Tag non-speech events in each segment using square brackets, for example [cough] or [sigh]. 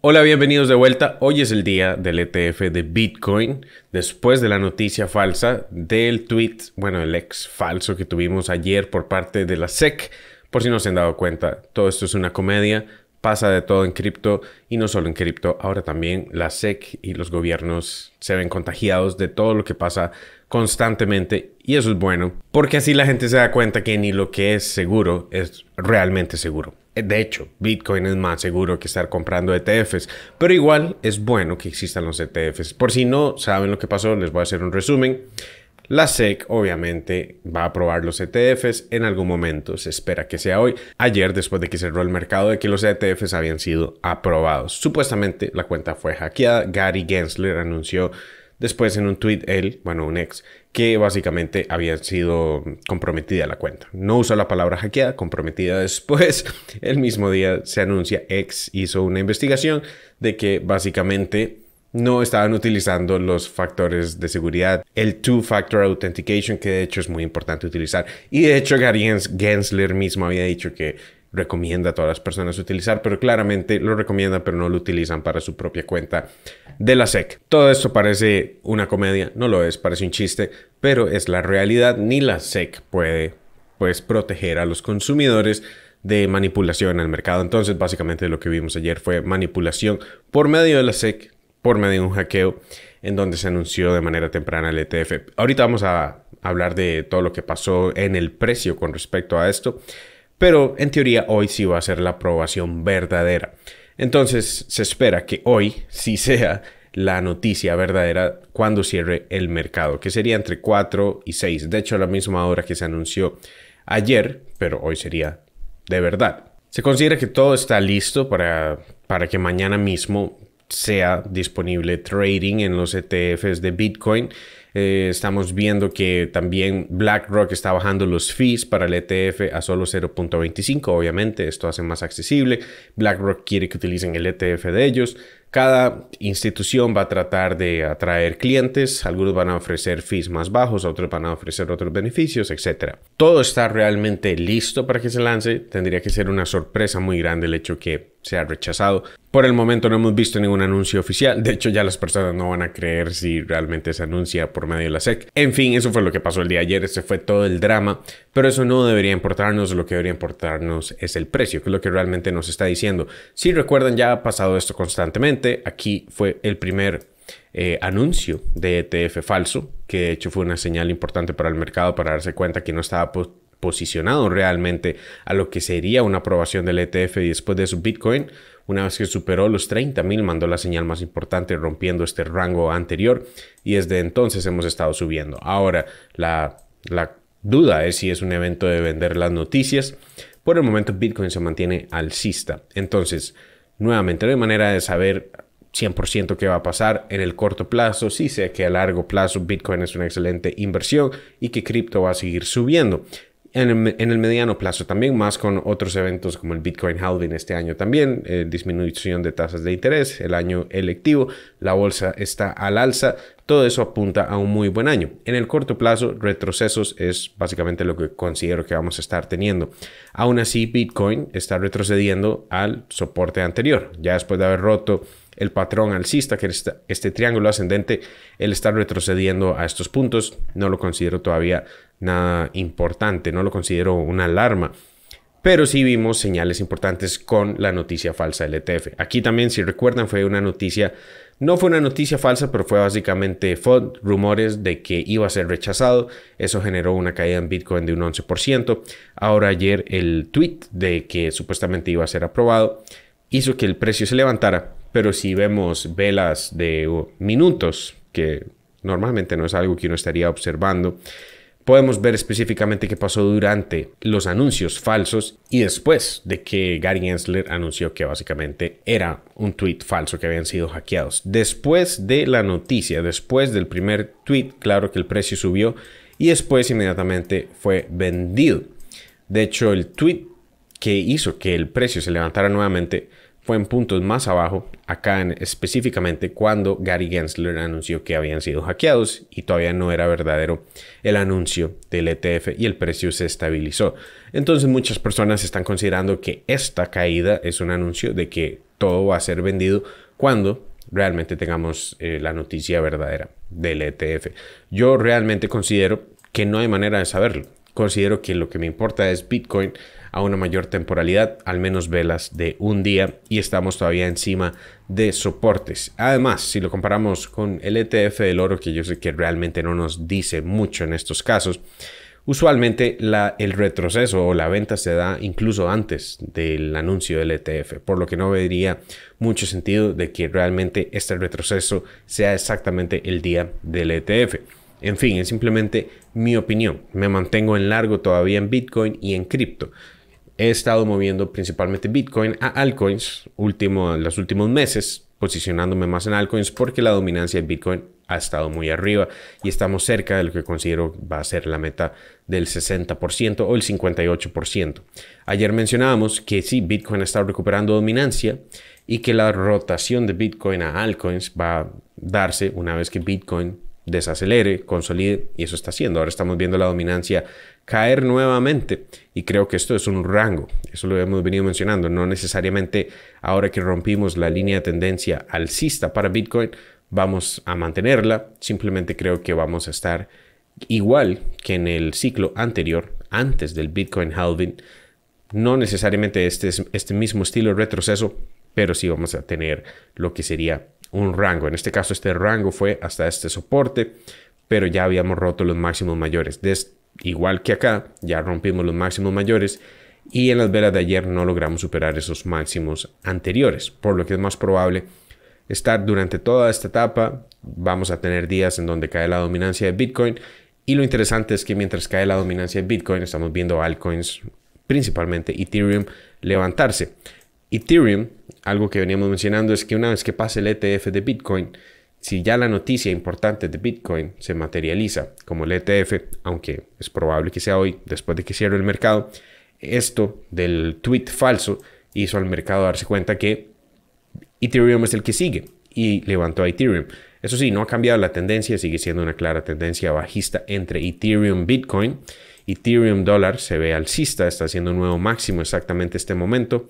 Hola, bienvenidos de vuelta. Hoy es el día del ETF de Bitcoin. Después de la noticia falsa del tweet, bueno, el ex falso que tuvimos ayer por parte de la SEC, por si no se han dado cuenta, todo esto es una comedia. Pasa de todo en cripto y no solo en cripto, ahora también la SEC y los gobiernos se ven contagiados de todo lo que pasa constantemente y eso es bueno, porque así la gente se da cuenta que ni lo que es seguro es realmente seguro. Eh, de hecho, Bitcoin es más seguro que estar comprando ETFs, pero igual es bueno que existan los ETFs. Por si no saben lo que pasó, les voy a hacer un resumen. La SEC obviamente va a aprobar los ETFs en algún momento, se espera que sea hoy. Ayer, después de que cerró el mercado de que los ETFs habían sido aprobados, supuestamente la cuenta fue hackeada. Gary Gensler anunció después en un tweet, él, bueno, un ex, que básicamente habían sido comprometida la cuenta. No usa la palabra hackeada, comprometida después. [laughs] El mismo día se anuncia, ex hizo una investigación de que básicamente no estaban utilizando los factores de seguridad, el two-factor authentication, que de hecho es muy importante utilizar. Y de hecho Gary Gensler mismo había dicho que recomienda a todas las personas utilizar, pero claramente lo recomienda, pero no lo utilizan para su propia cuenta de la SEC. Todo esto parece una comedia, no lo es, parece un chiste, pero es la realidad. Ni la SEC puede pues, proteger a los consumidores de manipulación en el mercado. Entonces, básicamente lo que vimos ayer fue manipulación por medio de la SEC, por medio de un hackeo, en donde se anunció de manera temprana el ETF. Ahorita vamos a hablar de todo lo que pasó en el precio con respecto a esto pero en teoría hoy sí va a ser la aprobación verdadera. Entonces se espera que hoy sí sea la noticia verdadera cuando cierre el mercado, que sería entre 4 y 6, de hecho la misma hora que se anunció ayer, pero hoy sería de verdad. Se considera que todo está listo para, para que mañana mismo sea disponible trading en los ETFs de Bitcoin eh, estamos viendo que también BlackRock está bajando los fees para el ETF a solo 0.25. Obviamente, esto hace más accesible. BlackRock quiere que utilicen el ETF de ellos. Cada institución va a tratar de atraer clientes, algunos van a ofrecer fees más bajos, otros van a ofrecer otros beneficios, etc. Todo está realmente listo para que se lance, tendría que ser una sorpresa muy grande el hecho que sea rechazado. Por el momento no hemos visto ningún anuncio oficial, de hecho ya las personas no van a creer si realmente se anuncia por medio de la SEC. En fin, eso fue lo que pasó el día ayer, ese fue todo el drama pero eso no debería importarnos, lo que debería importarnos es el precio, que es lo que realmente nos está diciendo. Si recuerdan, ya ha pasado esto constantemente. Aquí fue el primer eh, anuncio de ETF falso, que de hecho fue una señal importante para el mercado para darse cuenta que no estaba posicionado realmente a lo que sería una aprobación del ETF y después de su Bitcoin, una vez que superó los 30.000, mandó la señal más importante rompiendo este rango anterior y desde entonces hemos estado subiendo. Ahora, la duda es si es un evento de vender las noticias. Por el momento Bitcoin se mantiene alcista. Entonces, nuevamente, no hay manera de saber 100% qué va a pasar en el corto plazo. Sí sé que a largo plazo Bitcoin es una excelente inversión y que cripto va a seguir subiendo en el, mediano plazo también, más con otros eventos como el Bitcoin halving este año también, eh, disminución de tasas de interés, el año electivo, la bolsa está al alza, todo eso apunta a un muy buen año. En el corto plazo, retrocesos es básicamente lo que considero que vamos a estar teniendo. Aún así, Bitcoin está retrocediendo al soporte anterior, ya después de haber roto el patrón alcista, que este triángulo ascendente, el estar retrocediendo a estos puntos, no lo considero todavía nada importante, no lo considero una alarma. Pero sí vimos señales importantes con la noticia falsa del ETF. Aquí también, si recuerdan, fue una noticia, no fue una noticia falsa, pero fue básicamente FOD, rumores de que iba a ser rechazado. Eso generó una caída en Bitcoin de un 11%. Ahora ayer el tweet de que supuestamente iba a ser aprobado hizo que el precio se levantara pero si vemos velas de uh, minutos, que normalmente no es algo que uno estaría observando, podemos ver específicamente qué pasó durante los anuncios falsos y después de que Gary Gensler anunció que básicamente era un tweet falso que habían sido hackeados. Después de la noticia, después del primer tweet, claro que el precio subió y después inmediatamente fue vendido. De hecho, el tweet que hizo que el precio se levantara nuevamente fue en puntos más abajo, acá específicamente cuando Gary Gensler anunció que habían sido hackeados y todavía no era verdadero el anuncio del ETF y el precio se estabilizó. Entonces muchas personas están considerando que esta caída es un anuncio de que todo va a ser vendido cuando realmente tengamos eh, la noticia verdadera del ETF. Yo realmente considero que no hay manera de saberlo considero que lo que me importa es Bitcoin a una mayor temporalidad, al menos velas de un día y estamos todavía encima de soportes. Además, si lo comparamos con el ETF del oro, que yo sé que realmente no nos dice mucho en estos casos, usualmente el retroceso o la venta se da incluso antes del anuncio del ETF, por lo que no vería mucho sentido de que realmente este retroceso sea exactamente el día del ETF. En fin, es simplemente mi opinión. Me mantengo en largo todavía en Bitcoin y en cripto. He estado moviendo principalmente Bitcoin a altcoins último, en los últimos meses, posicionándome más en altcoins porque la dominancia de Bitcoin ha estado muy arriba y estamos cerca de lo que considero va a ser la meta del 60% o el 58%. Ayer mencionábamos que sí, Bitcoin está recuperando dominancia y que la rotación de Bitcoin a altcoins va a darse una vez que Bitcoin desacelere, consolide, y eso está haciendo. Ahora estamos viendo la dominancia caer nuevamente, y creo que esto es un rango, eso lo hemos venido mencionando, no necesariamente ahora que rompimos la línea de tendencia alcista para Bitcoin, vamos a mantenerla, simplemente creo que vamos a estar igual que en el ciclo anterior, antes del Bitcoin halving, no necesariamente este, este mismo estilo retroceso, pero sí vamos a tener lo que sería un rango. En este caso, este rango fue hasta este soporte, pero ya habíamos roto los máximos mayores. igual que acá, ya rompimos los máximos mayores y en las velas de ayer no logramos superar esos máximos anteriores, por lo que es más probable estar durante toda esta etapa. Vamos a tener días en donde cae la dominancia de Bitcoin y lo interesante es que mientras cae la dominancia de Bitcoin, estamos viendo altcoins, principalmente Ethereum, levantarse. Ethereum algo que veníamos mencionando es que una vez que pase el ETF de Bitcoin, si ya la noticia importante de Bitcoin se materializa como el ETF, aunque es probable que sea hoy, después de que cierre el mercado, esto del tweet falso hizo al mercado darse cuenta que Ethereum es el que sigue y levantó a Ethereum. Eso sí, no ha cambiado la tendencia, sigue siendo una clara tendencia bajista entre Ethereum Bitcoin. Ethereum dólar se ve alcista, está haciendo un nuevo máximo exactamente este momento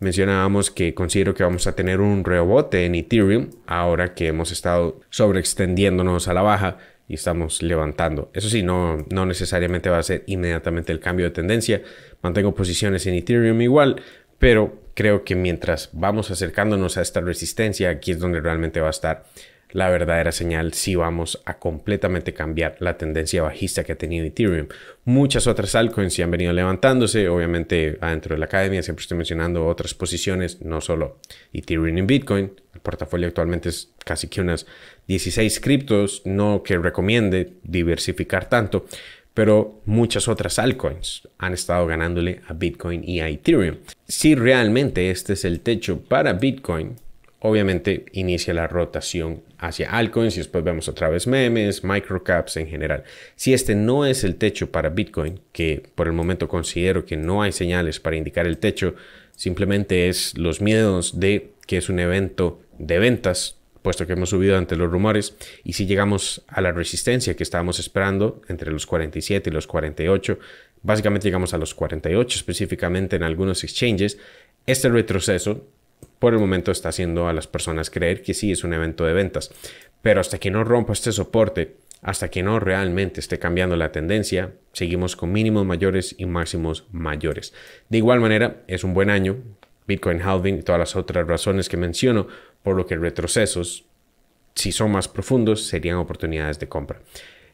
mencionábamos que considero que vamos a tener un rebote en Ethereum ahora que hemos estado sobreextendiéndonos a la baja y estamos levantando. Eso sí, no, no necesariamente va a ser inmediatamente el cambio de tendencia. Mantengo posiciones en Ethereum igual, pero creo que mientras vamos acercándonos a esta resistencia, aquí es donde realmente va a estar la verdadera señal si vamos a completamente cambiar la tendencia bajista que ha tenido Ethereum. Muchas otras altcoins han venido levantándose, obviamente adentro de la academia siempre estoy mencionando otras posiciones, no solo Ethereum y Bitcoin, el portafolio actualmente es casi que unas 16 criptos, no que recomiende diversificar tanto, pero muchas otras altcoins han estado ganándole a Bitcoin y a Ethereum. Si realmente este es el techo para Bitcoin, obviamente inicia la rotación hacia altcoins y después vemos otra vez memes, microcaps en general. Si este no es el techo para Bitcoin, que por el momento considero que no hay señales para indicar el techo, simplemente es los miedos de que es un evento de ventas, puesto que hemos subido ante los rumores, y si llegamos a la resistencia que estábamos esperando entre los 47 y los 48, básicamente llegamos a los 48 específicamente en algunos exchanges, este retroceso por el momento está haciendo a las personas creer que sí es un evento de ventas. Pero hasta que no rompa este soporte, hasta que no realmente esté cambiando la tendencia, seguimos con mínimos mayores y máximos mayores. De igual manera, es un buen año, Bitcoin halving y todas las otras razones que menciono, por lo que retrocesos, si son más profundos, serían oportunidades de compra.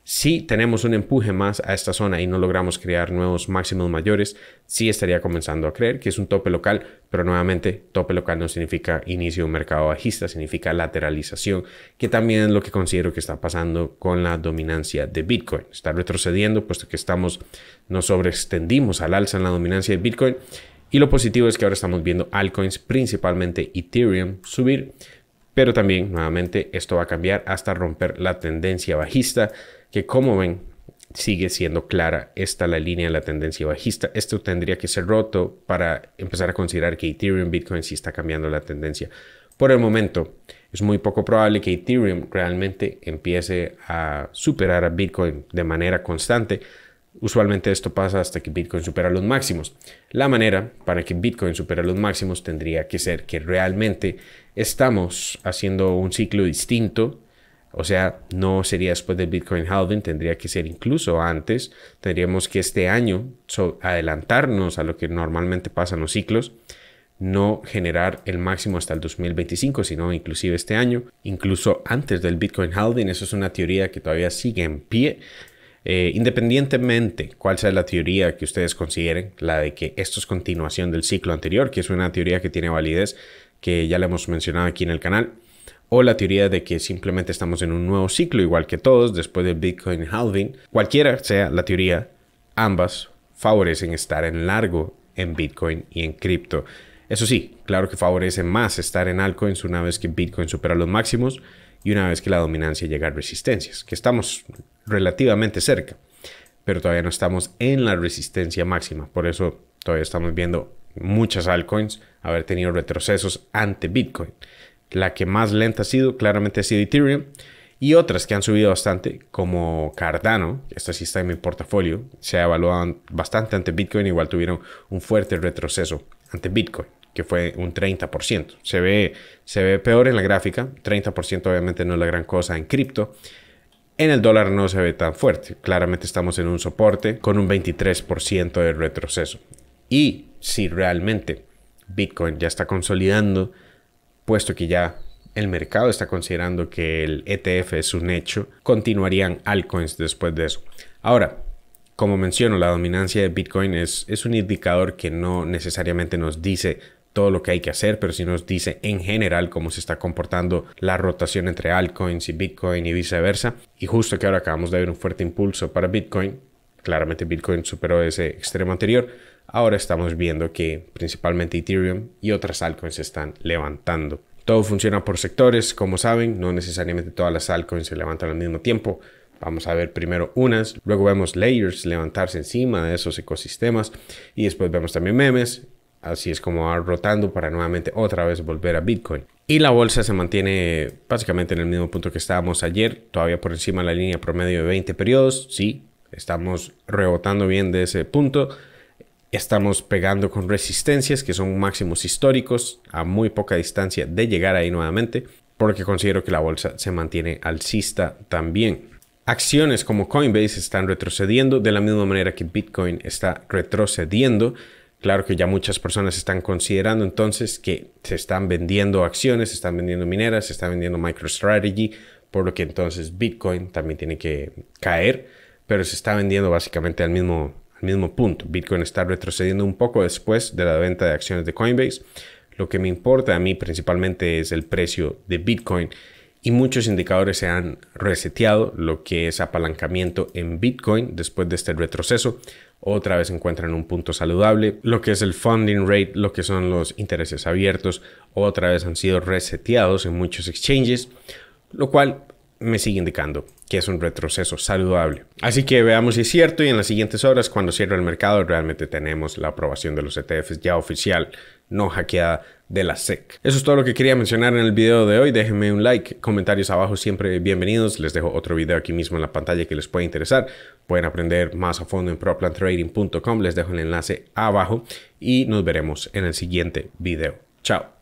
Si tenemos un empuje más a esta zona y no logramos crear nuevos máximos mayores, sí estaría comenzando a creer que es un tope local, pero nuevamente tope local no significa inicio de un mercado bajista, significa lateralización, que también es lo que considero que está pasando con la dominancia de Bitcoin. Está retrocediendo puesto que estamos, nos sobreextendimos al alza en la dominancia de Bitcoin. Y lo positivo es que ahora estamos viendo altcoins, principalmente Ethereum, subir. Pero también, nuevamente, esto va a cambiar hasta romper la tendencia bajista que como ven, sigue siendo clara, esta la línea de la tendencia bajista. Esto tendría que ser roto para empezar a considerar que Ethereum, Bitcoin si está cambiando la tendencia. Por el momento, es muy poco probable que Ethereum realmente empiece a superar a Bitcoin de manera constante. Usualmente esto pasa hasta que Bitcoin supera los máximos. La manera para que Bitcoin supera los máximos tendría que ser que realmente estamos haciendo un ciclo distinto o sea, no sería después del Bitcoin halving, tendría que ser incluso antes. Tendríamos que este año adelantarnos a lo que normalmente pasan los ciclos, no generar el máximo hasta el 2025, sino inclusive este año, incluso antes del Bitcoin halving. Eso es una teoría que todavía sigue en pie. Eh, independientemente cuál sea la teoría que ustedes consideren, la de que esto es continuación del ciclo anterior, que es una teoría que tiene validez, que ya la hemos mencionado aquí en el canal, o la teoría de que simplemente estamos en un nuevo ciclo, igual que todos, después del Bitcoin halving. Cualquiera sea la teoría, ambas favorecen estar en largo en Bitcoin y en cripto. Eso sí, claro que favorece más estar en altcoins una vez que Bitcoin supera los máximos y una vez que la dominancia llega a resistencias, que estamos relativamente cerca, pero todavía no estamos en la resistencia máxima. Por eso todavía estamos viendo muchas altcoins haber tenido retrocesos ante Bitcoin. La que más lenta ha sido claramente ha sido Ethereum y otras que han subido bastante, como Cardano, Esto sí está en mi portafolio, se ha evaluado bastante ante Bitcoin, igual tuvieron un fuerte retroceso ante Bitcoin, que fue un 30%. Se ve, se ve peor en la gráfica, 30% obviamente no es la gran cosa en cripto. En el dólar no se ve tan fuerte, claramente estamos en un soporte con un 23% de retroceso. Y si realmente Bitcoin ya está consolidando, puesto que ya el mercado está considerando que el ETF es un hecho, continuarían altcoins después de eso. Ahora, como menciono, la dominancia de Bitcoin es, es un indicador que no necesariamente nos dice todo lo que hay que hacer, pero sí nos dice en general cómo se está comportando la rotación entre altcoins y Bitcoin y viceversa. Y justo que ahora acabamos de ver un fuerte impulso para Bitcoin, claramente Bitcoin superó ese extremo anterior, ahora estamos viendo que principalmente Ethereum y otras altcoins se están levantando. Todo funciona por sectores, como saben, no necesariamente todas las altcoins se levantan al mismo tiempo. Vamos a ver primero unas, luego vemos layers levantarse encima de esos ecosistemas y después vemos también memes. Así es como va rotando para nuevamente otra vez volver a Bitcoin. Y la bolsa se mantiene básicamente en el mismo punto que estábamos ayer, todavía por encima de la línea promedio de 20 periodos. Sí, estamos rebotando bien de ese punto Estamos pegando con resistencias que son máximos históricos a muy poca distancia de llegar ahí nuevamente, porque considero que la bolsa se mantiene alcista también. Acciones como Coinbase están retrocediendo de la misma manera que Bitcoin está retrocediendo. Claro que ya muchas personas están considerando entonces que se están vendiendo acciones, se están vendiendo mineras, se están vendiendo MicroStrategy, por lo que entonces Bitcoin también tiene que caer, pero se está vendiendo básicamente al mismo al mismo punto. Bitcoin está retrocediendo un poco después de la venta de acciones de Coinbase. Lo que me importa a mí principalmente es el precio de Bitcoin y muchos indicadores se han reseteado, lo que es apalancamiento en Bitcoin después de este retroceso. Otra vez encuentran un punto saludable, lo que es el funding rate, lo que son los intereses abiertos, otra vez han sido reseteados en muchos exchanges, lo cual me sigue indicando que es un retroceso saludable. Así que veamos si es cierto y en las siguientes horas, cuando cierre el mercado, realmente tenemos la aprobación de los ETFs ya oficial, no hackeada de la SEC. Eso es todo lo que quería mencionar en el video de hoy. Déjenme un like, comentarios abajo siempre bienvenidos. Les dejo otro video aquí mismo en la pantalla que les puede interesar. Pueden aprender más a fondo en proplantrading.com. Les dejo el enlace abajo y nos veremos en el siguiente video. Chao.